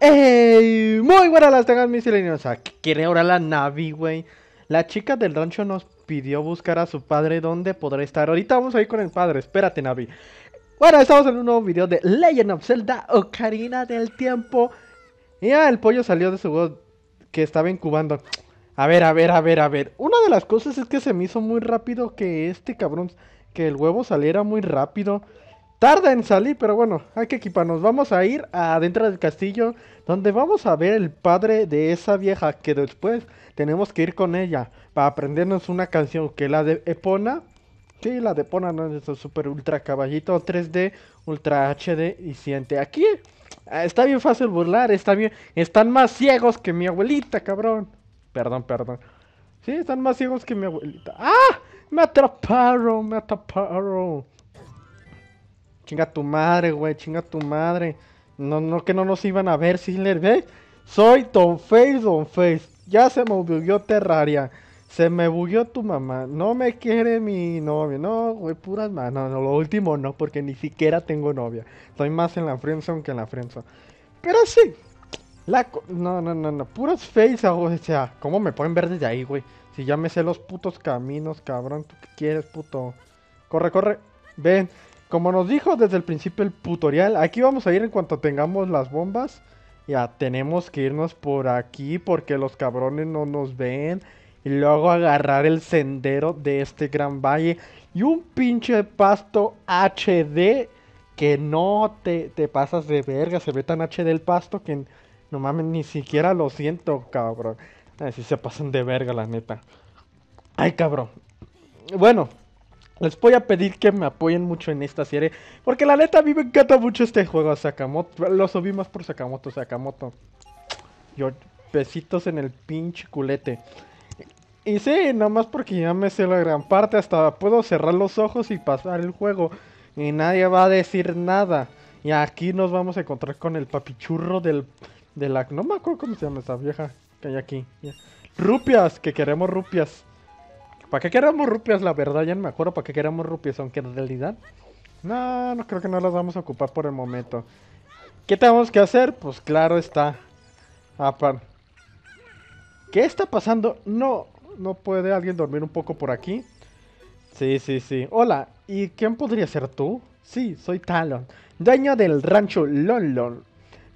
¡Ey! Muy buenas las tengan mis ah, quiere ahora la Navi, güey. La chica del rancho nos pidió buscar a su padre dónde podrá estar. Ahorita vamos ahí con el padre. Espérate, Navi. Bueno, estamos en un nuevo video de Legend of Zelda Ocarina del Tiempo. Y el pollo salió de su huevo que estaba incubando. A ver, a ver, a ver, a ver. Una de las cosas es que se me hizo muy rápido que este cabrón, que el huevo saliera muy rápido. Tarda en salir, pero bueno, hay que equiparnos. Vamos a ir adentro del castillo, donde vamos a ver el padre de esa vieja, que después tenemos que ir con ella para aprendernos una canción, que la de Epona. Sí, la de Epona, no es super ultra caballito 3D, ultra HD y siente. Aquí ah, está bien fácil burlar, está bien, están más ciegos que mi abuelita, cabrón. Perdón, perdón. Sí, están más ciegos que mi abuelita. ¡Ah! Me atraparon, me atraparon. Chinga tu madre, güey, chinga tu madre. No, no, que no nos iban a ver, Sisler, ¿ves? Soy Don Face, Don Face. Ya se me bugueó Terraria. Se me bugueó tu mamá. No me quiere mi novia. No, güey, puras manos. lo último no, porque ni siquiera tengo novia. Soy más en la friendzone que en la friendzone. Pero sí. La no, no, no, no. Puras face, ah, o sea, ¿cómo me pueden ver desde ahí, güey? Si ya me sé los putos caminos, cabrón. ¿Tú qué quieres, puto? Corre, corre. Ven. Como nos dijo desde el principio el tutorial, aquí vamos a ir en cuanto tengamos las bombas. Ya tenemos que irnos por aquí porque los cabrones no nos ven. Y luego agarrar el sendero de este gran valle. Y un pinche pasto HD que no te, pasas de verga. Se ve tan HD el pasto que no mames, ni siquiera lo siento, cabrón. si se pasan de verga, la neta. Ay, cabrón. Bueno, les voy a pedir que me apoyen mucho en esta serie. Porque la neta a mí me encanta mucho este juego Sakamoto. Lo subí más por Sakamoto, Sakamoto. Yo, besitos en el pinche culete. Y sí, nomás porque ya me sé la gran parte. Hasta puedo cerrar los ojos y pasar el juego. Y nadie va a decir nada. Y aquí nos vamos a encontrar con el papichurro del... De la, no me acuerdo cómo se llama esa vieja que hay aquí. Rupias, que queremos rupias. ¿Para qué queremos rupias? La verdad, ya no me acuerdo para qué queremos rupias, aunque en realidad. No, no creo que no las vamos a ocupar por el momento. ¿Qué tenemos que hacer? Pues claro está. Apar. Ah, ¿Qué está pasando? No, no puede alguien dormir un poco por aquí. Sí, sí, sí. Hola, ¿y quién podría ser tú? Sí, soy Talon, dueño del rancho Lonlon.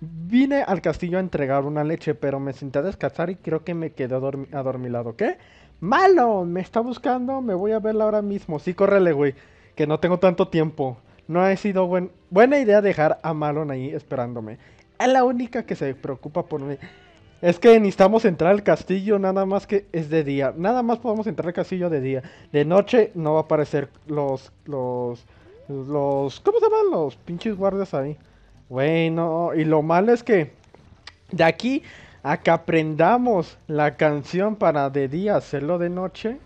Vine al castillo a entregar una leche, pero me senté a descansar y creo que me quedé adormilado. ¿Qué? Malon, me está buscando, me voy a verla ahora mismo. Sí, córrele, güey, que no tengo tanto tiempo. No ha sido buena idea dejar a Malon ahí esperándome. Es la única que se preocupa por mí. Es que necesitamos entrar al castillo, nada más que es de día. Nada más podemos entrar al castillo de día. De noche no va a aparecer los... los... los... ¿Cómo se llaman los pinches guardias ahí? Bueno, y lo malo es que... De aquí a que aprendamos la canción para de día hacerlo de noche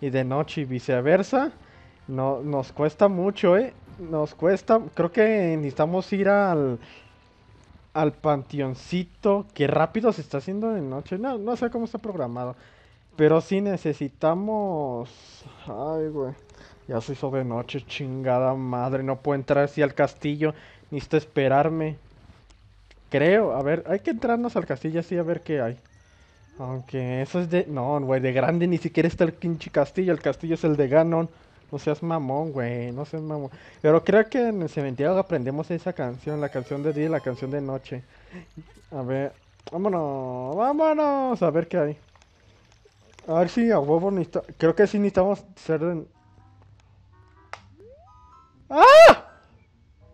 y de noche y viceversa. No, nos cuesta mucho, ¿eh? Nos cuesta. Creo que necesitamos ir al, al panteoncito que rápido se está haciendo de noche. No, no sé cómo está programado. Pero sí necesitamos... Ay, güey. Ya se hizo de noche, chingada madre. No puedo entrar así al castillo. Necesito esperarme. Creo, a ver, hay que entrarnos al castillo así a ver qué hay. Aunque eso es de... No, güey, de grande ni siquiera está el pinche castillo. El castillo es el de Ganon. No seas mamón, güey, no seas mamón. Pero creo que en el cementerio aprendemos esa canción, la canción de día y la canción de noche. A ver, vámonos, vámonos, a ver qué hay. A ver si a huevo necesitamos... Creo que sí necesitamos ser... De... ¡Ah!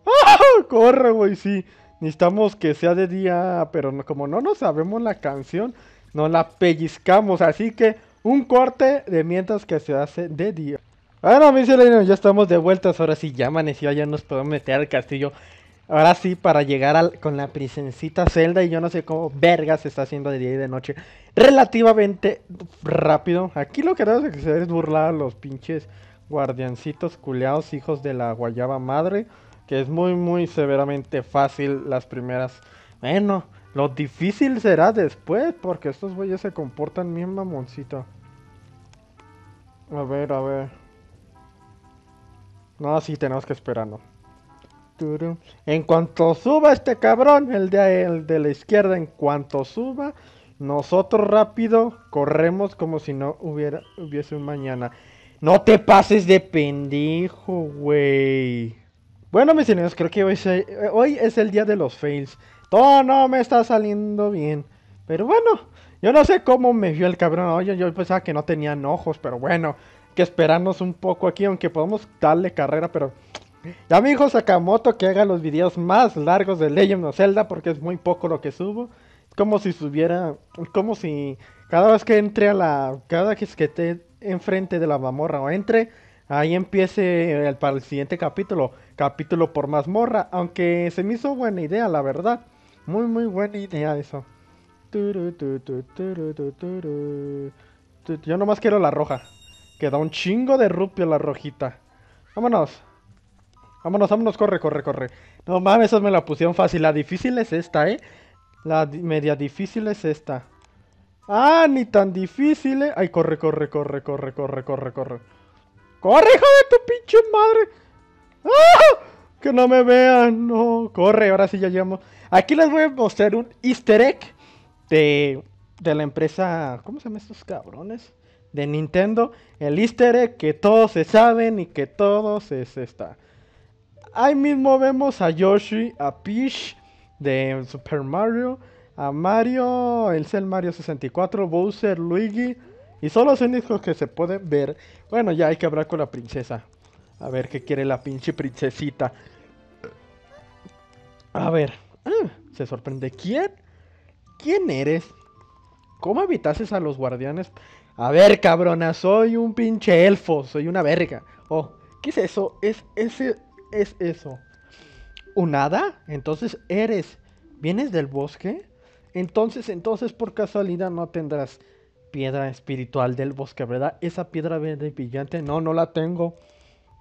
¡Ah! ¡Corre, güey, sí! necesitamos que sea de día, pero como no nos sabemos la canción, no la pellizcamos. Así que un corte de mientras que se hace de día. Bueno, mis hermanos, ya estamos de vuelta, Ahora sí, ya amaneció, ya nos podemos meter al castillo. Ahora sí, para llegar al, con la prisencita celda y yo no sé cómo verga se está haciendo de día y de noche. Relativamente rápido. Aquí lo que tenemos que hacer es burlar a los pinches guardiancitos culeados hijos de la guayaba madre que es muy, muy severamente fácil las primeras. Bueno, lo difícil será después, porque estos güeyes se comportan bien mamoncito. A ver, a ver. No, sí, tenemos que esperarnos. En cuanto suba este cabrón, el de, el de la izquierda, en cuanto suba, nosotros rápido corremos como si no hubiera, hubiese un mañana. No te pases de pendejo, güey. Bueno, mis señores, creo que hoy, hoy es el día de los fails. Todo no me está saliendo bien. Pero bueno, yo no sé cómo me vio el cabrón. Hoy yo, pensaba que no tenían ojos, pero bueno, que esperarnos un poco aquí, aunque podamos darle carrera, pero... Ya mi hijo Sakamoto que haga los videos más largos de Legend of Zelda porque es muy poco lo que subo. Como si subiera, como si cada vez que entre a la, cada vez que esté enfrente de la mamorra o entre, ahí empiece el, para el siguiente capítulo capítulo por mazmorra, aunque se me hizo buena idea, la verdad. Muy, muy buena idea eso. Yo nomás quiero la roja. Queda un chingo de rupio la rojita. Vámonos. Vámonos, vámonos, corre, corre, corre. No mames, eso me la pusieron fácil. La difícil es esta, ¿eh? La media difícil es esta. Ah, ni tan difícil, ¿eh? Ay, corre, corre, corre, corre, corre, corre, corre. ¡Corre, hijo de tu pinche madre! ¡Ah! ¡Que no me vean! No, corre, ahora sí ya llegamos. Aquí les voy a mostrar un easter egg de, de la empresa... ¿Cómo se llaman estos cabrones? De Nintendo. El easter egg que todos se saben y que todos es esta. Ahí mismo vemos a Yoshi, a Peach de Super Mario, a Mario, el Cell Mario 64, Bowser, Luigi. Y son los únicos que se pueden ver. Bueno, ya hay que hablar con la princesa. A ver qué quiere la pinche princesita. A ver. Ah, se sorprende. ¿Quién? ¿Quién eres? ¿Cómo habitases a los guardianes? A ver, cabrona, soy un pinche elfo, soy una verga. Oh, ¿qué es eso? Es ese es eso. ¿Un hada? Entonces eres. ¿Vienes del bosque? Entonces, entonces por casualidad no tendrás piedra espiritual del bosque, ¿verdad? Esa piedra verde y brillante, no, no la tengo.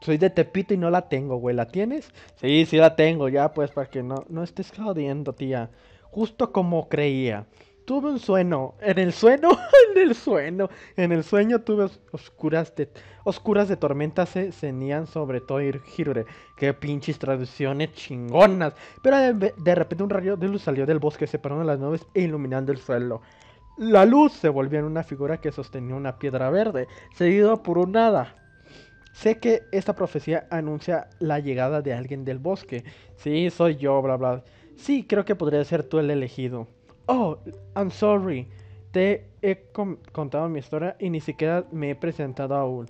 Soy de Tepito y no la tengo, güey. ¿La tienes? Sí, sí la tengo, ya, pues, para que no, no estés jodiendo, tía. Justo como creía. Tuve un sueño. En el sueño, en el sueño. En el sueño tuve oscuras de, oscuras de tormenta se cenían sobre todo Hirure. Qué pinches traducciones chingonas. Pero de, repente un rayo de luz salió del bosque, separando las nubes e iluminando el suelo. La luz se volvió en una figura que sostenía una piedra verde, Seguido por un hada Sé que esta profecía anuncia la llegada de alguien del bosque. Sí, soy yo, bla, bla. Sí, creo que podría ser tú el elegido. Oh, I'm sorry. Te he contado mi historia y ni siquiera me he presentado aún.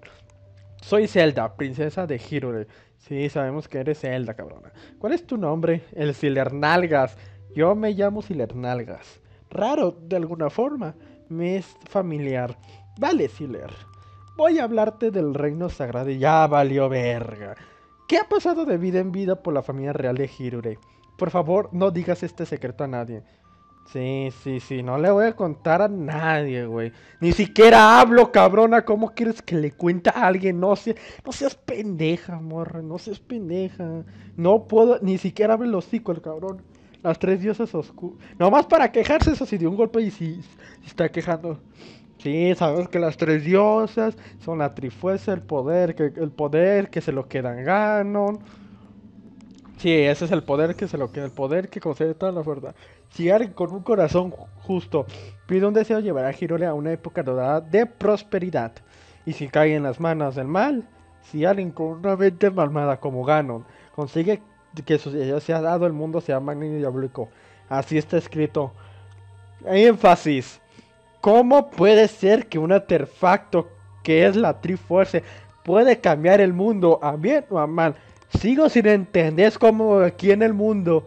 Soy Zelda, princesa de Hyrule. Sí, sabemos que eres Zelda, cabrona. ¿Cuál es tu nombre? El Silernalgas. Yo me llamo Silernalgas. Raro, de alguna forma. Me es familiar. Vale, Siler voy a hablarte del reino sagrado y ya valió verga. ¿Qué ha pasado de vida en vida por la familia real de Hirure? Por favor, no digas este secreto a nadie. Sí, sí, sí, no le voy a contar a nadie, güey. Ni siquiera hablo, cabrona. ¿Cómo quieres que le cuente a alguien? No, seas, no seas pendeja, morra. No seas pendeja. No puedo, ni siquiera abre el hocico cabrón. Las tres diosas oscuras. Nomás para quejarse eso si dio un golpe y si está quejando. Sí, sabemos que las tres diosas son la trifuerza, el poder, que, el poder que se lo quedan Ganon. Sí, ese es el poder que se lo queda, el poder que concede toda la fuerza. Si alguien con un corazón justo pide un deseo, llevará a Girole a una época dorada de prosperidad. Y si cae en las manos del mal, si alguien con una mente malmada como Ganon consigue que su deseo sea dado, el mundo sea magnífico y diabólico. Así está escrito. Énfasis. ¿Cómo puede ser que un artefacto que es la Triforce puede cambiar el mundo a bien o a mal? Sigo sin entender cómo aquí en el mundo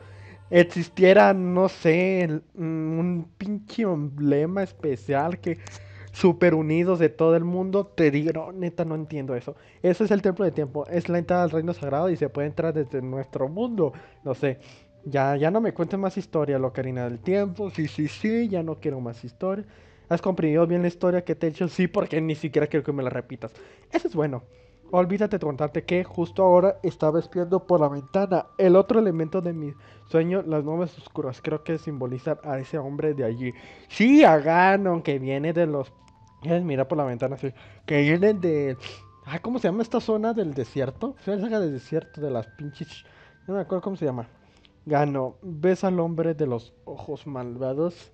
existiera, no sé, mm, un pinche emblema especial que super unidos de todo el mundo. Te digo, neta, no entiendo eso. Eso es el templo de tiempo, es la entrada al reino sagrado y se puede entrar desde nuestro mundo. No sé, ya, ya no me cuentes más historia, Locarina del tiempo. Sí, sí, sí, ya no quiero más historia. Has comprendido bien la historia que te he hecho, sí, porque ni siquiera quiero que me la repitas. Eso es bueno. Olvídate de contarte que justo ahora estaba espiando por la ventana el otro elemento de mi sueño, las nubes oscuras. Creo que simboliza a ese hombre de allí. Sí, a Ganon, que viene de los. Mira por la ventana, sí que viene de. Ah, ¿cómo se llama esta zona del desierto? Se llama del desierto, de las pinches. No me acuerdo cómo se llama. Gano, ves al hombre de los ojos malvados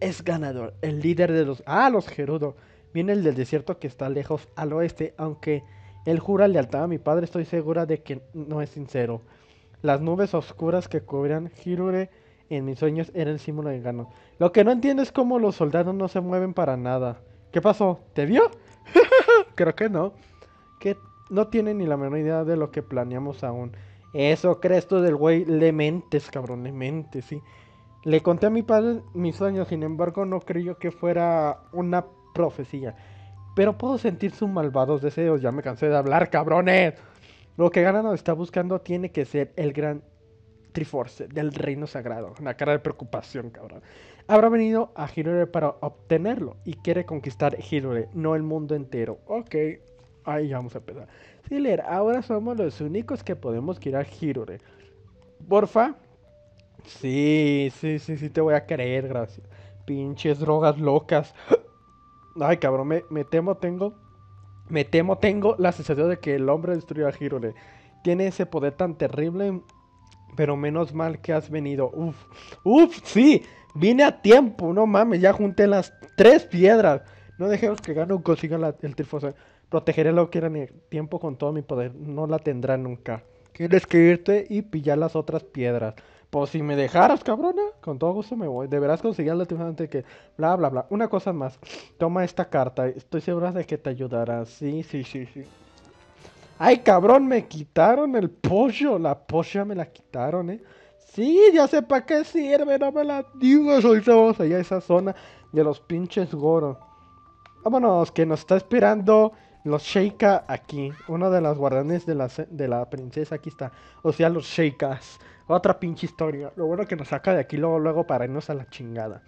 es ganador. El líder de los... Ah, los Gerudo. Viene el del desierto que está lejos al oeste, aunque él jura lealtad a mi padre, estoy segura de que no es sincero. Las nubes oscuras que cubrían Hirure en mis sueños eran el símbolo de gano. Lo que no entiendo es cómo los soldados no se mueven para nada. ¿Qué pasó? ¿Te vio? Creo que no. Que no tiene ni la menor idea de lo que planeamos aún. Eso crees tú del güey. Le mentes, cabrón, le mentes, sí. Le conté a mi padre mis sueños, sin embargo no creyó que fuera una profecía. Pero puedo sentir sus malvados deseos, ya me cansé de hablar, cabrones. Lo que Ganano está buscando tiene que ser el gran Triforce del reino sagrado. Una cara de preocupación, cabrón. Habrá venido a Hirore para obtenerlo y quiere conquistar Hirore, no el mundo entero. Ok, ahí vamos a empezar. Siller, ahora somos los únicos que podemos ir a Hirore. Porfa, Sí, sí, sí, sí te voy a creer, gracias. Pinches drogas locas. Ay, cabrón, me, me temo, tengo. Me temo, tengo la sensación de que el hombre destruyó a Hirole. Tiene ese poder tan terrible. Pero menos mal que has venido. Uf, uf, sí. Vine a tiempo, no mames. Ya junté las tres piedras. No dejemos que Gano consiga el trifoso Protegeré lo que era el tiempo con todo mi poder. No la tendrá nunca. que escribirte y pillar las otras piedras. Pues si me dejaras, cabrona, con todo gusto me voy. Deberás conseguir antes que. Bla, bla, bla. Una cosa más. Toma esta carta. Estoy segura de que te ayudará. Sí, sí, sí, sí. Ay, cabrón, me quitaron el pollo. La polla me la quitaron, eh. Sí, ya sé para qué sirve. No me la digo, Ahorita vamos allá esa zona de los pinches goros. Vámonos, que nos está esperando los Sheikah aquí. Uno de los guardianes de la, de la princesa. Aquí está. O sea, los Sheikas. Otra pinche historia. Lo bueno que nos saca de aquí luego, luego para irnos a la chingada.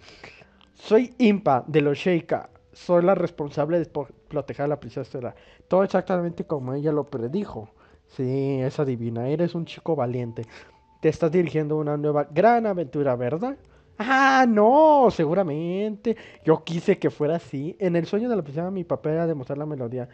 Soy Impa de los Sheikah soy la responsable de proteger a la princesa Todo exactamente como ella lo predijo. Sí, es adivina. Eres un chico valiente. Te estás dirigiendo una nueva gran aventura, ¿verdad? Ah, no, seguramente. Yo quise que fuera así. En el sueño de la princesa mi papel era demostrar la melodía.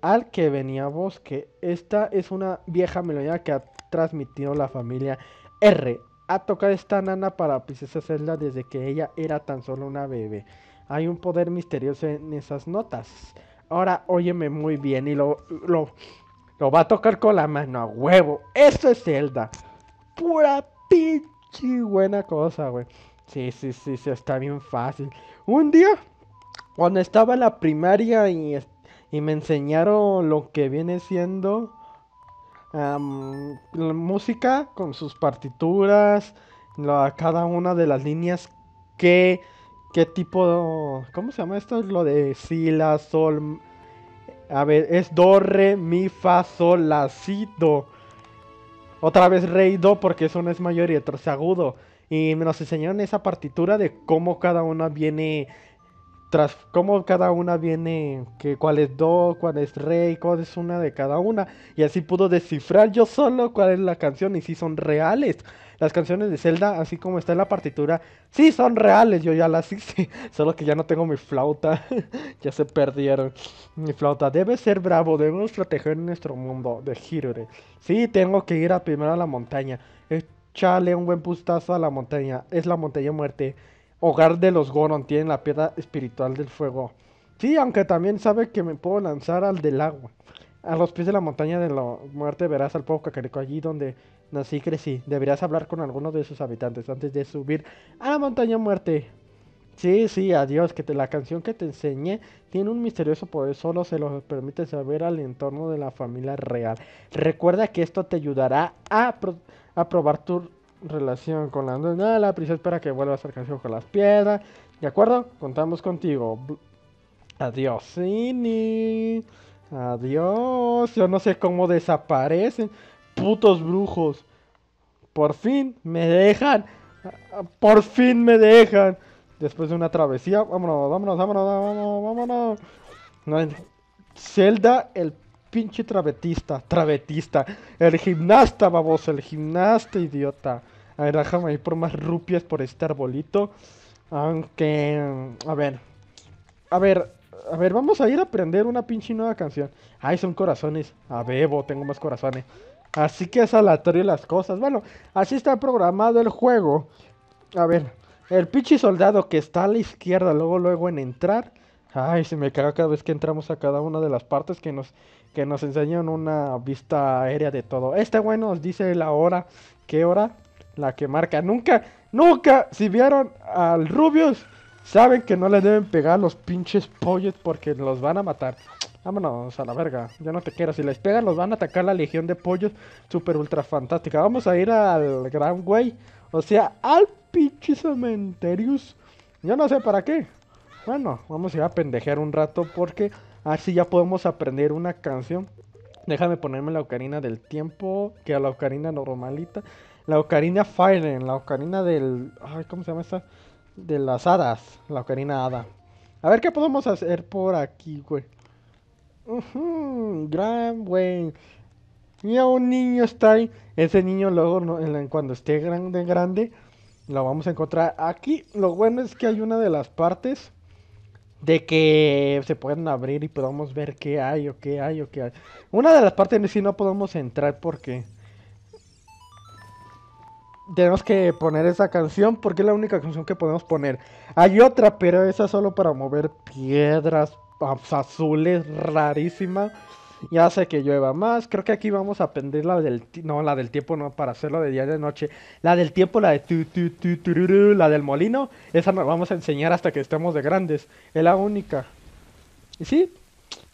Al que venía que Esta es una vieja melodía que transmitido la familia R a tocar esta nana para esa celda desde que ella era tan solo una bebé. Hay un poder misterioso en esas notas. Ahora óyeme muy bien y lo, lo, va a tocar con la mano a huevo. Eso es Zelda. Pura pinche buena cosa, güey. Sí, sí, sí, se está bien fácil. Un día, cuando estaba en la primaria y, y me enseñaron lo que viene siendo la música con sus partituras, la, cada una de las líneas, qué, qué tipo, ¿cómo se llama esto? lo de si, la, sol, a ver, es do, re, mi, fa, sol, la, si, do. Otra vez re do porque eso no es mayor y otro es agudo. Y nos enseñaron esa partitura de cómo cada una viene tras cómo cada una viene, que cuál es do, cuál es rey, cuál es una de cada una. Y así pudo descifrar yo solo cuál es la canción y si son reales. Las canciones de Zelda, así como está en la partitura, sí son reales, yo ya las hice. Solo que ya no tengo mi flauta, ya se perdieron. Mi flauta debe ser bravo, debemos proteger nuestro mundo de Hirure. Sí, tengo que ir a primero a la montaña. Echale un buen pustazo a la montaña, es la montaña muerte hogar de los Goron, tienen la piedra espiritual del fuego. Sí, aunque también sabe que me puedo lanzar al del agua. A los pies de la montaña de la muerte verás al pueblo Cacarico, allí donde nací y crecí. Deberías hablar con alguno de sus habitantes antes de subir a la montaña muerte. Sí, sí, adiós, que la canción que te enseñé tiene un misterioso poder, solo se lo permite saber al entorno de la familia real. Recuerda que esto te ayudará a probar tu relación con la la Prisa espera que vuelva a ser castillo con las piedras. ¿De acuerdo? Contamos contigo. Adiós, Cini. Adiós. Yo no sé cómo desaparecen. Putos brujos. Por fin me dejan. Por fin me dejan. Después de una travesía. Vámonos, vámonos, vámonos, vámonos, vámonos. No, Zelda, el pinche travetista, travetista, el gimnasta, baboso, el gimnasta, idiota. A ver, déjame ir por más rupias por este arbolito. Aunque, a ver, a ver, a ver, vamos a ir a aprender una pinche nueva canción. Ay, son corazones. A bebo, tengo más corazones. Así que es aleatorio las cosas. Bueno, así está programado el juego. A ver, el pinche soldado que está a la izquierda, luego, luego en entrar Ay, se me caga cada vez que entramos a cada una de las partes que nos, que nos enseñan una vista aérea de todo. Este güey nos dice la hora, qué hora, la que marca. Nunca, nunca, si vieron al Rubius, saben que no le deben pegar los pinches pollos porque los van a matar. Vámonos a la verga, yo no te quiero. Si les pegan, los van a atacar la legión de pollos super ultra fantástica. Vamos a ir al gran güey, o sea, al pinche cementerius. Yo no sé para qué bueno, vamos a ir a pendejear un rato porque así ya podemos aprender una canción. Déjame ponerme la ocarina del tiempo, que a la ocarina normalita. La ocarina Fire, la ocarina del... ¿cómo se llama esa? De las hadas, la ocarina hada. A ver qué podemos hacer por aquí, güey. gran, güey. Mira, un niño está ahí. Ese niño luego, cuando esté grande, grande, lo vamos a encontrar aquí. Lo bueno es que hay una de las partes de que se pueden abrir y podamos ver qué hay o qué hay o qué hay. Una de las partes en sí no podemos entrar porque tenemos que poner esa canción porque es la única canción que podemos poner. Hay otra, pero esa es solo para mover piedras azules rarísima. Ya sé que llueva más. Creo que aquí vamos a aprender la del no, la del tiempo no para hacerlo de día y de noche. La del tiempo, la de tu, tu, tu, la del molino, esa nos vamos a enseñar hasta que estemos de grandes. Es la única. Y sí,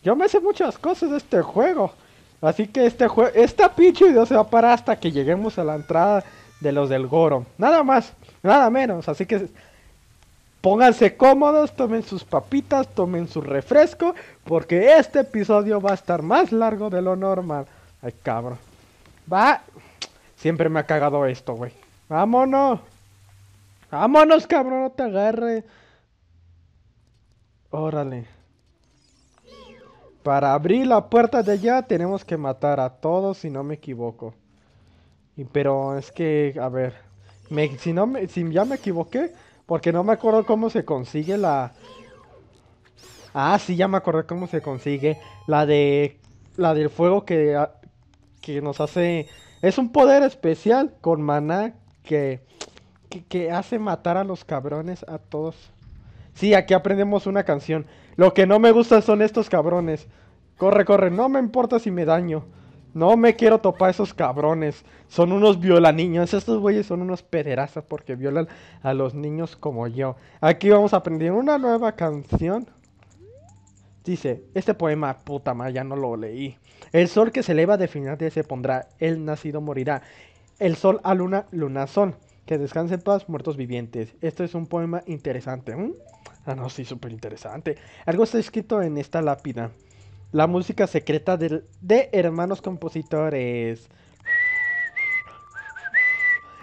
yo me sé muchas cosas de este juego. Así que este juego, esta pinche video se va a parar hasta que lleguemos a la entrada de los del Goro. Nada más, nada menos. Así que Pónganse cómodos, tomen sus papitas, tomen su refresco, porque este episodio va a estar más largo de lo normal. Ay, cabrón. Va. Siempre me ha cagado esto, güey. Vámonos. Vámonos, cabrón, no te agarre. Órale. Para abrir la puerta de allá tenemos que matar a todos, si no me equivoco. pero es que, a ver, si, no si ya me equivoqué, porque no me acuerdo cómo se consigue la... Ah, sí, ya me acordé cómo se consigue. La de... La del fuego que... Ah, que nos hace... Es un poder especial con maná que... Que, que hace matar a los cabrones a todos. Sí, aquí aprendemos una canción. Lo que no me gusta son estos cabrones. Corre, corre, no me importa si me daño. No me quiero topar esos cabrones. Son unos violaniños. Estos güeyes son unos pederastas porque violan a los niños como yo. Aquí vamos a aprender una nueva canción. Dice, este poema, puta madre, ya no lo leí. El sol que se eleva de de se pondrá, el nacido morirá. El sol a luna, luna sol. Que descansen paz, muertos vivientes. Esto es un poema interesante. Ah, no, sí, súper interesante. Algo está escrito en esta lápida. La música secreta de, de hermanos compositores.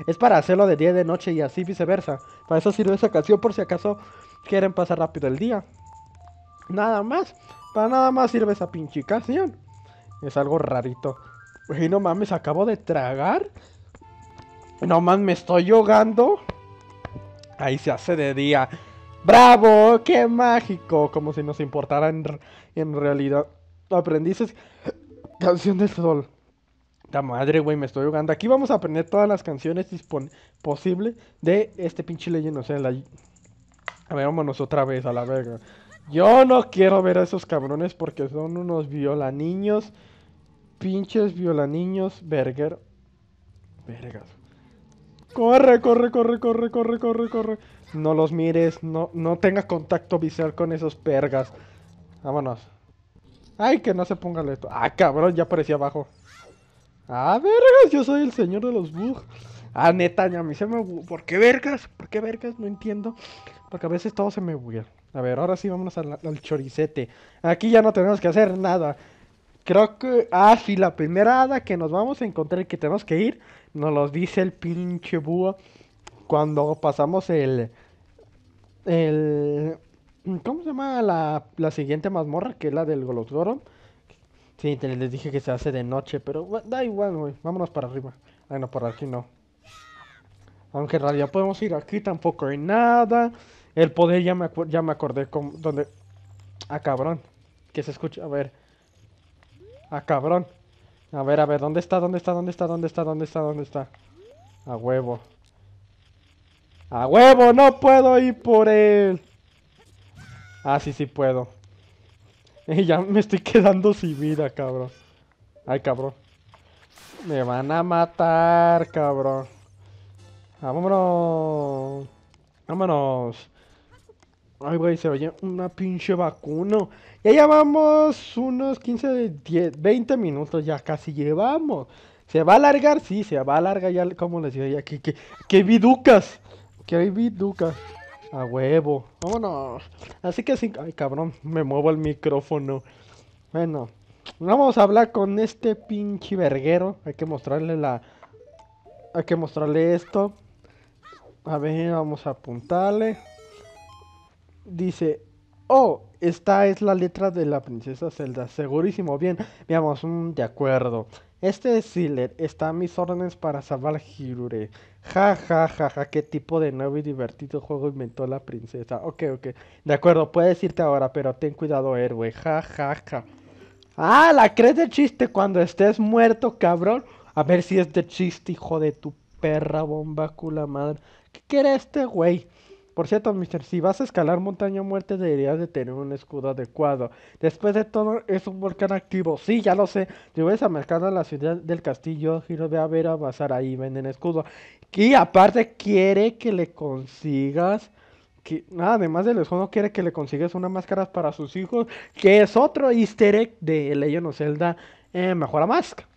Es para hacerlo de día y de noche y así viceversa. Para eso sirve esa canción por si acaso quieren pasar rápido el día. Nada más. Para nada más sirve esa pinche canción. Es algo rarito. no mames, acabo de tragar. No mames, me estoy ahogando. Ahí se hace de día. ¡Bravo! ¡Qué mágico! Como si nos importara en, realidad. Aprendices. Canción del sol. La madre, güey, me estoy jugando. Aquí vamos a aprender todas las canciones posibles de este pinche Legend sea, la. A ver, vámonos otra vez a la verga. Yo no quiero ver a esos cabrones porque son unos violaniños. Pinches violaniños, verger. Vergas. Corre, corre, corre, corre, corre, corre, corre no los mires, no, no tengas contacto visual con esos pergas. Vámonos. Ay, que no se ponga esto. Ah, cabrón, ya aparecía abajo. Ah, vergas, yo soy el señor de los bugs. Ah, neta, a mí se me... ¿Por qué vergas? ¿Por qué vergas? No entiendo. Porque a veces todo se me buguea. A ver, ahora sí vámonos al, al, choricete. Aquí ya no tenemos que hacer nada. Creo que... Ah, sí, la primera hada que nos vamos a encontrar y que tenemos que ir, nos los dice el pinche búho cuando pasamos el, el, ¿Cómo se llama la, la siguiente mazmorra? Que es la del Golosgoro. Sí, te, les dije que se hace de noche, pero da igual, güey. Vámonos para arriba. Ay no, por aquí no. Aunque en realidad podemos ir aquí, tampoco hay nada. El poder ya me, ya me acordé con donde... Ah, cabrón. Que se escucha. A ver. A ah, cabrón. A ver, a ver. ¿Dónde está? ¿Dónde está? ¿Dónde está? ¿Dónde está? ¿Dónde está? ¿Dónde está? A huevo. A huevo, no puedo ir por él. Ah, sí, sí puedo. ya me estoy quedando sin vida, cabrón. Ay, cabrón. Me van a matar, cabrón. Vámonos. Vámonos. Ay, güey, se oye una pinche vacuno Ya llevamos unos 15, 10, 20 minutos, ya casi llevamos. ¿Se va a alargar? Sí, se va a alargar ya, como les digo, ya que, que, viducas. Que hay biduca. A huevo. Vámonos. Así que sí. Ay, cabrón. Me muevo el micrófono. Bueno. Vamos a hablar con este pinche verguero. Hay que mostrarle la. Hay que mostrarle esto. A ver, vamos a apuntarle. Dice. Oh, esta es la letra de la princesa Zelda. Segurísimo. Bien. Veamos, de acuerdo. Este de está a mis órdenes para salvar Hirure. Ja, ja, ja, ja, qué tipo de nuevo y divertido juego inventó la princesa. Ok, ok. De acuerdo, puedes irte ahora, pero ten cuidado, héroe. Ja, ja, ja. Ah, la crees de chiste cuando estés muerto, cabrón. A ver si es de chiste, hijo de tu perra bomba, cula madre. ¿Qué quiere este güey? Por cierto, mister, si vas a escalar montaña muerte deberías de tener un escudo adecuado. Después de todo, es un volcán activo. Sí, ya lo sé. voy a mercado a la ciudad del castillo, giro de haber a ahí, venden escudo. Y aparte quiere que le consigas... Que, además del escudo, quiere que le consigas una máscara para sus hijos, que es otro easter egg de Legend of Zelda eh, Mejora máscara.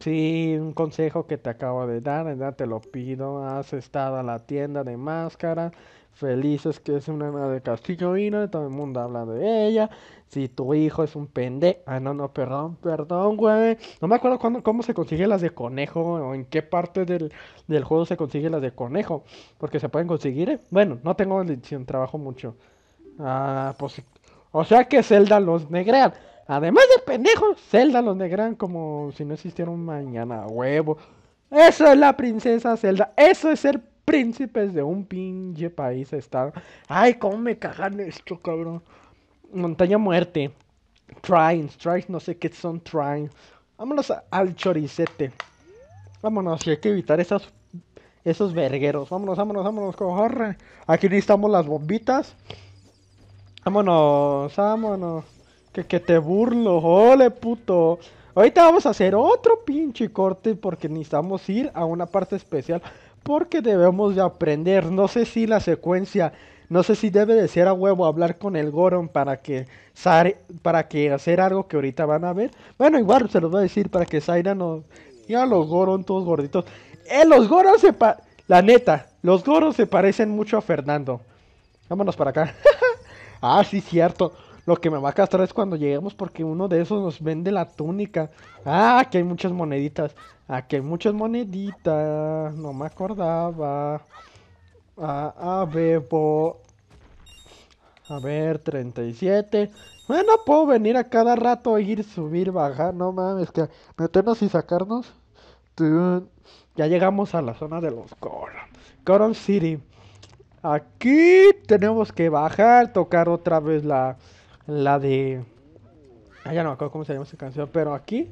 Sí, un consejo que te acabo de dar, te lo pido. Has estado a la tienda de máscaras felices que es una de Castillo Vino, todo el mundo habla de ella. Si tu hijo es un pendejo. Ah, no, no, perdón, perdón, güey. No me acuerdo cuándo, cómo se consigue las de conejo o en qué parte del, juego se consigue las de conejo. Porque se pueden conseguir, ¿eh? Bueno, no tengo edición, trabajo mucho. Ah, pues. O sea que Zelda los negrean. Además de pendejos, Zelda los negrean como si no existiera un mañana huevo. Eso es la princesa Zelda. Eso es ser príncipes de un pinche país estado Ay, cómo me cagan esto, cabrón. Montaña Muerte. Trines, trines, no sé qué son trines. Vámonos al choricete. Vámonos, y hay que evitar esas, esos vergueros. Vámonos, vámonos, vámonos, corre. Aquí necesitamos las bombitas. Vámonos, vámonos. Que, que te burlo, ole puto. Ahorita vamos a hacer otro pinche corte porque necesitamos ir a una parte especial porque debemos de aprender. No sé si la secuencia, no sé si debe de ser a huevo hablar con el Goron para que para que hacer algo que ahorita van a ver. Bueno, igual se los voy a decir para que Zaira no Ya los Goron todos gorditos. Eh, los Goron se la neta, los Goron se parecen mucho a Fernando. Vámonos para acá. ah, sí cierto. Lo que me va a castrar es cuando lleguemos porque uno de esos nos vende la túnica. Ah, aquí hay muchas moneditas. Aquí hay muchas moneditas. No me acordaba. Ah, a bebo. A ver, 37. Bueno, puedo venir a cada rato, ir, subir, bajar. No mames, que meternos y sacarnos. Ya llegamos a la zona de los Coron. Coron City. Aquí tenemos que bajar, tocar otra vez la, la de... Ah, ya no me acuerdo cómo se llama esa canción, pero aquí...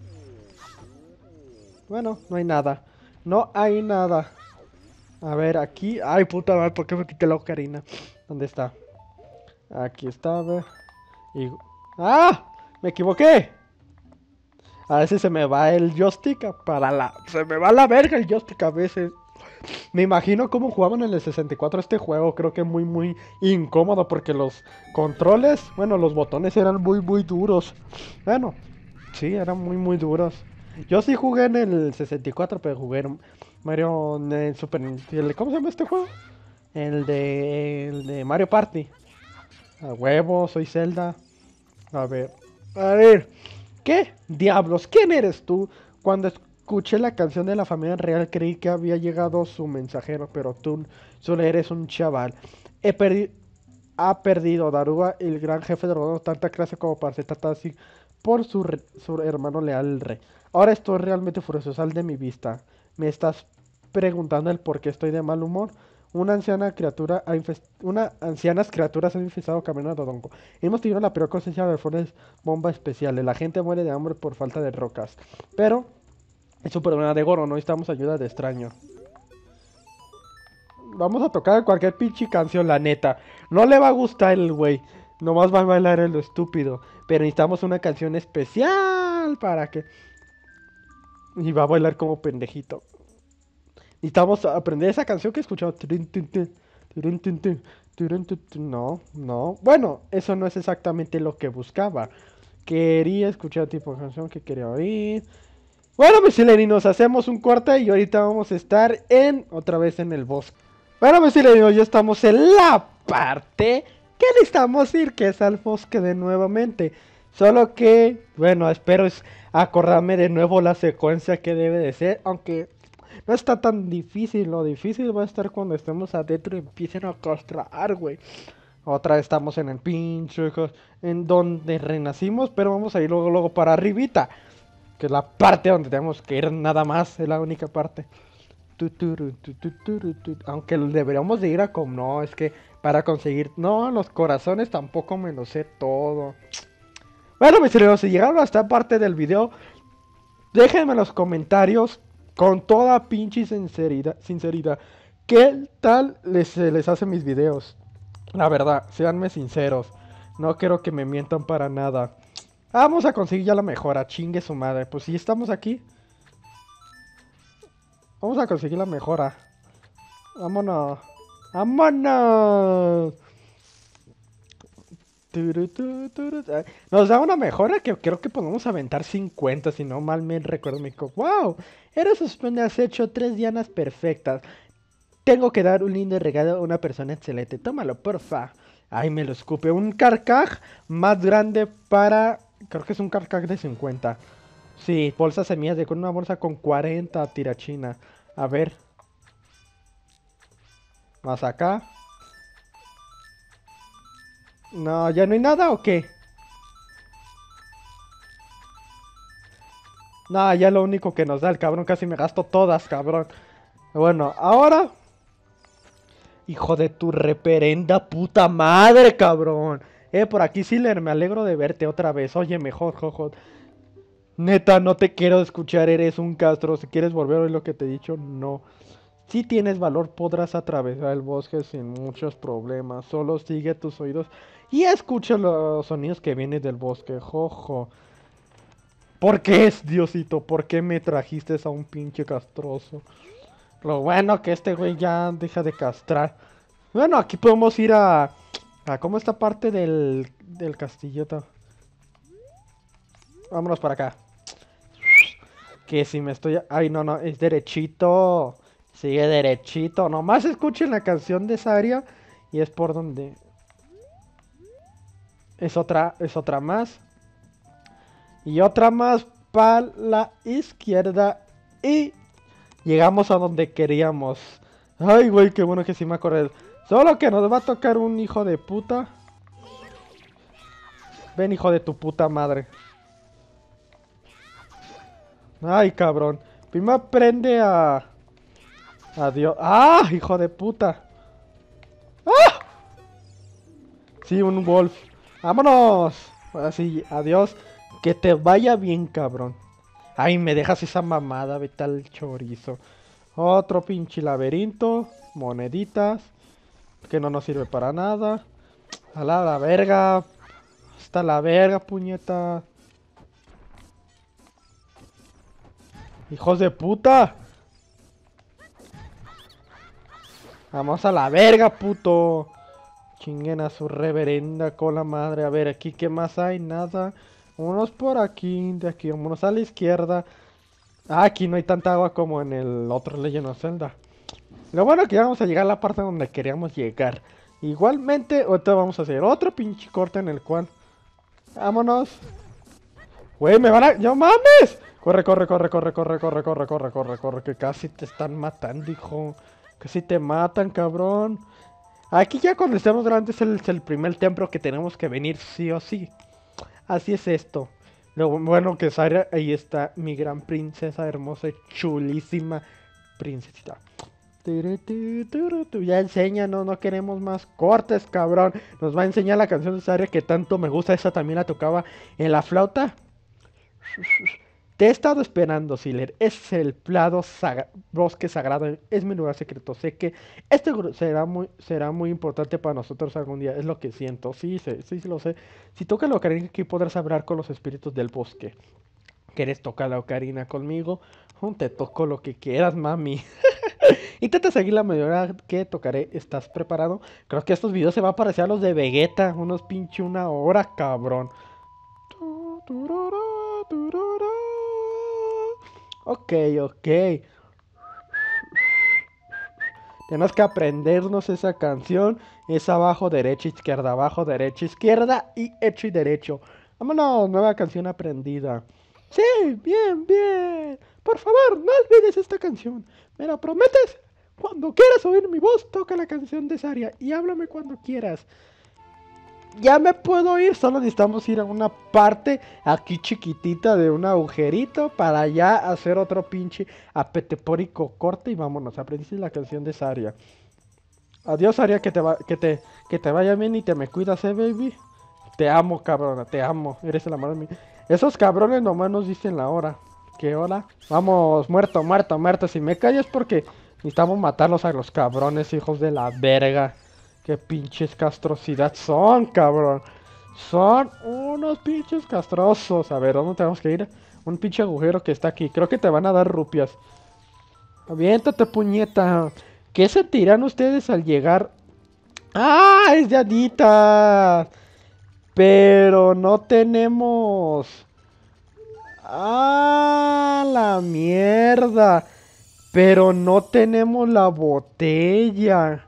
Bueno, no hay nada. No hay nada. A ver, aquí... Ay, puta madre, ¿por qué me quité la ocarina? ¿Dónde está? Aquí está, a ver. Y... ¡Ah! ¡Me equivoqué! A veces se me va el joystick para la... Se me va la verga el joystick a veces. Me imagino cómo jugaban en el 64 este juego. Creo que muy, muy incómodo porque los controles, bueno, los botones eran muy, muy duros. Bueno, sí, eran muy, muy duros. Yo sí jugué en el 64, pero jugué en Mario en Super Nintendo. ¿Cómo se llama este juego? El de, el de Mario Party. A huevo, soy Zelda. A ver, a ver. ¿Qué diablos? ¿Quién eres tú? Cuando escuché la canción de la familia real creí que había llegado su mensajero, pero tú solo eres un chaval. He perdido ha perdido Daruga, el gran jefe de Rodón, tanta clase como para ser así por su, hermano leal, el rey. Ahora estoy realmente furioso, sal de mi vista. Me estás preguntando el por qué estoy de mal humor. Una anciana criatura ha una ancianas criaturas han infestado camino a Dodongo. Hemos tenido la peor conciencia de las bombas especiales. La gente muere de hambre por falta de rocas. Pero es un problema de goro. no necesitamos ayuda de extraño. Vamos a tocar cualquier pinche canción, la neta. No le va a gustar el güey. Nomás va a bailar en lo estúpido. Pero necesitamos una canción especial para que... Y va a bailar como pendejito. Necesitamos aprender esa canción que he escuchado. No, no. Bueno, eso no es exactamente lo que buscaba. Quería escuchar tipo de canción que quería oír. Bueno, mis pues, nos hacemos un corte y ahorita vamos a estar en otra vez en el bosque. Bueno, mis pues, ya estamos en la parte que necesitamos ir, que es al bosque de nuevamente. Solo que, bueno, espero acordarme de nuevo la secuencia que debe de ser, aunque no está tan difícil. Lo difícil va a estar cuando estemos adentro y empiecen a castrar, güey. Otra vez estamos en el pincho, en donde renacimos, pero vamos a ir luego, luego para arribita que es la parte donde tenemos que ir nada más, es la única parte. Aunque deberíamos de ir a como no, es que para conseguir, no, los corazones tampoco me lo sé todo. Bueno, mis queridos, si llegaron a esta parte del video, déjenme en los comentarios con toda pinche sinceridad, sinceridad, ¿qué tal les, les hacen mis videos? La verdad, seanme sinceros, no quiero que me mientan para nada. Ah, vamos a conseguir ya la mejora, chingue su madre. Pues si estamos aquí. Vamos a conseguir la mejora. Vámonos. ¡Vámonos! Nos da una mejora que creo que podemos aventar 50, si no mal me recuerdo. Me dijo, wow, eres suspende, has hecho tres dianas perfectas. Tengo que dar un lindo regalo a una persona excelente. Tómalo, porfa. Ay, me lo escupe. Un carcaj más grande para creo que es un carcac de 50. Sí, bolsa semillas de con una bolsa con 40 tirachina. A ver. Más acá. No, ¿ya no hay nada o qué? No, ya lo único que nos da el cabrón. Casi me gasto todas, cabrón. Bueno, ahora... Hijo de tu reperenda puta madre, cabrón. Eh, por aquí Siler, me alegro de verte otra vez. Oye, mejor, jojo. Neta, no te quiero escuchar, eres un castro. Si quieres volver a lo que te he dicho, no. Si tienes valor, podrás atravesar el bosque sin muchos problemas. Solo sigue tus oídos y escucha los sonidos que vienen del bosque, jojo. ¿Por qué es, Diosito? ¿Por qué me trajiste a un pinche castroso? Lo bueno que este güey ya deja de castrar. Bueno, aquí podemos ir a Ah, ¿cómo esta parte del, del Vámonos para acá. Que si me estoy... Ay, no, no, es derechito. Sigue derechito. Nomás escuchen la canción de esa área. y es por donde... Es otra, es otra más. Y otra más para la izquierda. Y llegamos a donde queríamos. Ay, güey, qué bueno que sí me acordé. Solo que nos va a tocar un hijo de puta. Ven, hijo de tu puta madre. Ay, cabrón. Primero aprende a... Adiós. ¡Ah! Hijo de puta. ¡Ah! Sí, un wolf. ¡Vámonos! Así, adiós. Que te vaya bien, cabrón. Ay, me dejas esa mamada, Ve tal chorizo. Otro pinche laberinto. Moneditas que no nos sirve para nada. A la, verga. Hasta la verga, puñeta. ¡Hijos de puta! Vamos a la verga, puto. Chinguen a su reverenda con la madre. A ver, aquí qué más hay, nada. Unos por aquí, de aquí, vámonos a la izquierda. Ah, aquí no hay tanta agua como en el otro Legend of Zelda. Lo bueno que ya vamos a llegar a la parte donde queríamos llegar. Igualmente, ahorita vamos a hacer otro pinche corte en el cual... Vámonos. Güey, me van a... ¡No mames! Corre, corre, corre, corre, corre, corre, corre, corre, corre, corre, que casi te están matando, hijo. Casi te matan, cabrón. Aquí ya cuando estemos grandes es el, primer templo que tenemos que venir sí o sí. Así es esto. Lo bueno que sale. ahí está mi gran princesa hermosa, y chulísima princesita. Ya enseña, no, no queremos más cortes, cabrón. Nos va a enseñar la canción de Saria que tanto me gusta. Esa también la tocaba en la flauta. Te he estado esperando, Siler. Es el plado bosque sagrado. Es mi lugar secreto. Sé que este será muy, será muy importante para nosotros algún día. Es lo que siento. Sí, sí, sí, lo sé. Si toca la ocarina aquí podrás hablar con los espíritus del bosque. ¿Quieres tocar la ocarina conmigo? Te toco lo que quieras, mami. Intenta seguir la mayoría que tocaré. ¿Estás preparado? Creo que estos videos se van a parecer a los de Vegeta. Unos pinche una hora, cabrón. Ok, ok. Tenemos que aprendernos esa canción. Es abajo, derecha, izquierda, abajo, derecha, izquierda y hecho y derecho. Vámonos, nueva canción aprendida. Sí, bien, bien. Por favor, no olvides esta canción. ¿Me la prometes? Cuando quieras oír mi voz, toca la canción de Saria y háblame cuando quieras. Ya me puedo ir, solo necesitamos ir a una parte aquí chiquitita de un agujerito para ya hacer otro pinche apetepórico corte y vámonos, aprendiste la canción de Saria. Adiós Saria, que te, que, te, que te vaya bien y te me cuidas, eh, baby. Te amo, cabrona, te amo, eres el amor de mí. Esos cabrones nomás nos dicen la hora. ¿Qué hora? Vamos, muerto, muerto, muerto. Si me callas porque Necesitamos matarlos a los cabrones, hijos de la verga. Qué pinches castrosidad son, cabrón. Son unos pinches castrosos. A ver, ¿dónde tenemos que ir? Un pinche agujero que está aquí. Creo que te van a dar rupias. Aviéntate, puñeta. ¿Qué se tiran ustedes al llegar? ¡Ah! Es de Pero no tenemos... ¡Ah! La mierda pero no tenemos la botella.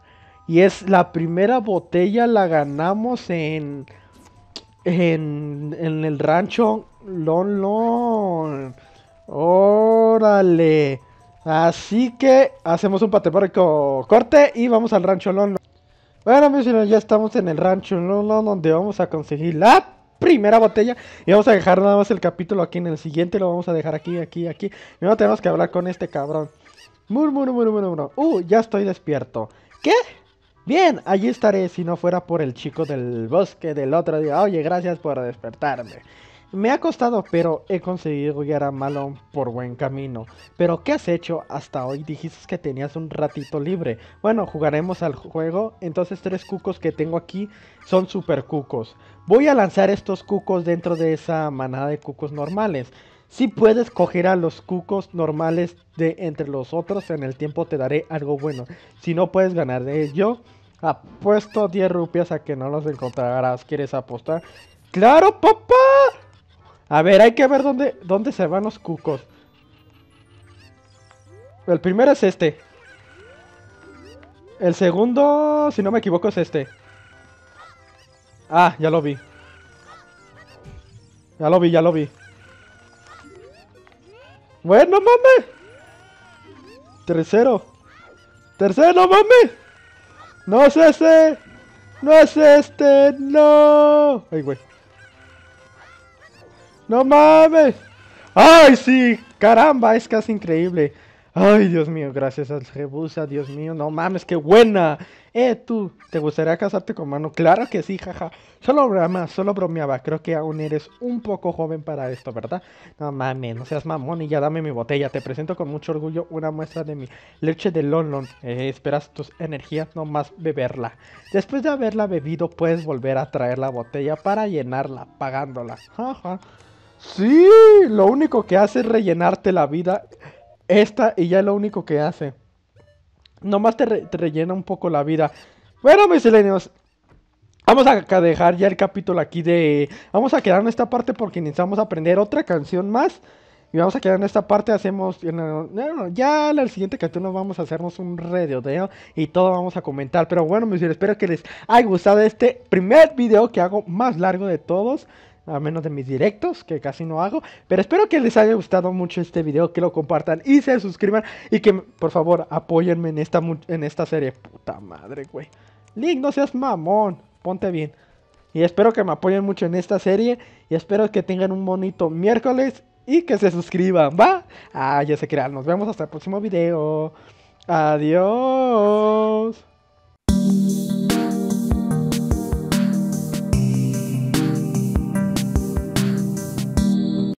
Y es la primera botella la ganamos en, en, en el rancho Lon Lon. Órale. Así que hacemos un pateórico corte y vamos al rancho Lon Lon. Bueno, mis ya estamos en el rancho Lon Lon donde vamos a conseguir la primera botella. Y vamos a dejar nada más el capítulo aquí en el siguiente. Lo vamos a dejar aquí, aquí, aquí. Y no tenemos que hablar con este cabrón. Murmur murmur Uh, ya estoy despierto. ¿Qué? Bien, allí estaré si no fuera por el chico del bosque del otro día. Oye, gracias por despertarme. Me ha costado, pero he conseguido guiar a Malon por buen camino. Pero, ¿qué has hecho hasta hoy? Dijiste que tenías un ratito libre. Bueno, jugaremos al juego. Entonces, tres cucos que tengo aquí son super cucos. Voy a lanzar estos cucos dentro de esa manada de cucos normales. Si puedes coger a los cucos normales de entre los otros, en el tiempo te daré algo bueno. Si no puedes ganar de ello, apuesto 10 rupias a que no los encontrarás. ¿Quieres apostar? ¡Claro, papá! A ver, hay que ver dónde, dónde se van los cucos. El primero es este. El segundo, si no me equivoco, es este. Ah, ya lo vi. Ya lo vi, ya lo vi. Bueno, mame. Tercero. Tercero, mame. No es ese. No es este. No. Ay, güey. No mames. Ay, sí. Caramba, es casi increíble. Ay, Dios mío, gracias al Rebusa, Dios mío. No mames, qué buena. Eh, tú, ¿te gustaría casarte con mano? Claro que sí, jaja. Solo broma, solo bromeaba. Creo que aún eres un poco joven para esto, ¿verdad? No mames, no seas mamón y ya dame mi botella. Te presento con mucho orgullo una muestra de mi leche de Lonlon. Eh, esperas tus energías nomás beberla. Después de haberla bebido, puedes volver a traer la botella para llenarla, pagándola. Jaja. Sí, lo único que hace es rellenarte la vida. Esta y ya lo único que hace nomás te, rellena un poco la vida. Bueno, mis misceláneos, Vamos a dejar ya el capítulo aquí de... Vamos a quedar en esta parte porque necesitamos aprender otra canción más. Y vamos a quedar en esta parte, hacemos... ya en el siguiente capítulo vamos a hacernos un odeo y todo vamos a comentar. Pero bueno, mis espero que les haya gustado este primer video que hago más largo de todos a menos de mis directos, que casi no hago. Pero espero que les haya gustado mucho este video, que lo compartan y se suscriban. Y que, por favor, apoyenme en esta, en esta serie. Puta madre, güey. Link, no seas mamón. Ponte bien. Y espero que me apoyen mucho en esta serie. Y espero que tengan un bonito miércoles. Y que se suscriban, ¿va? Ah, ya se crean. Nos vemos hasta el próximo video. Adiós.